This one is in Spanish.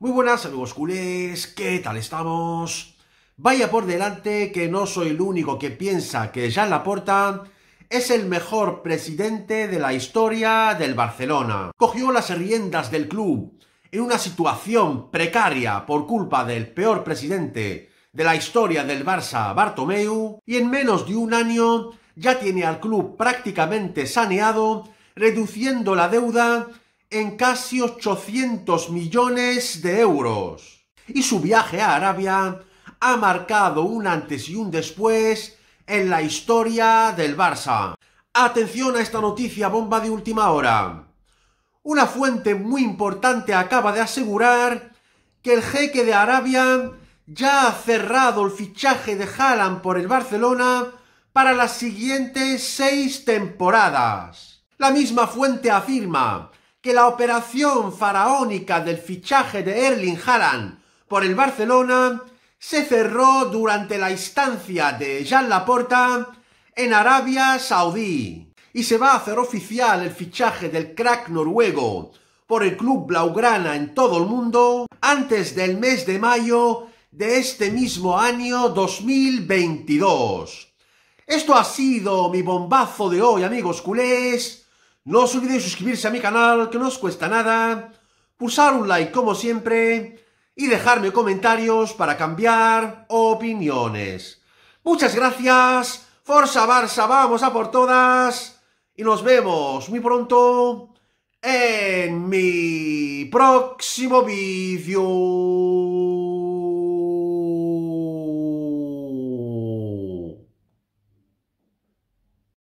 Muy buenas amigos culés, ¿qué tal estamos? Vaya por delante que no soy el único que piensa que Jean Laporta es el mejor presidente de la historia del Barcelona. Cogió las riendas del club en una situación precaria por culpa del peor presidente de la historia del Barça, Bartomeu, y en menos de un año ya tiene al club prácticamente saneado, reduciendo la deuda en casi 800 millones de euros. Y su viaje a Arabia ha marcado un antes y un después en la historia del Barça. Atención a esta noticia bomba de última hora. Una fuente muy importante acaba de asegurar que el jeque de Arabia ya ha cerrado el fichaje de Haaland por el Barcelona para las siguientes seis temporadas. La misma fuente afirma que la operación faraónica del fichaje de Erling Haaland por el Barcelona se cerró durante la instancia de Jean Laporta en Arabia Saudí y se va a hacer oficial el fichaje del crack noruego por el club blaugrana en todo el mundo antes del mes de mayo de este mismo año 2022. Esto ha sido mi bombazo de hoy, amigos culés. No os olvidéis suscribirse a mi canal, que no os cuesta nada, pulsar un like como siempre y dejarme comentarios para cambiar opiniones. Muchas gracias, Forza Barça, vamos a por todas y nos vemos muy pronto en mi próximo vídeo.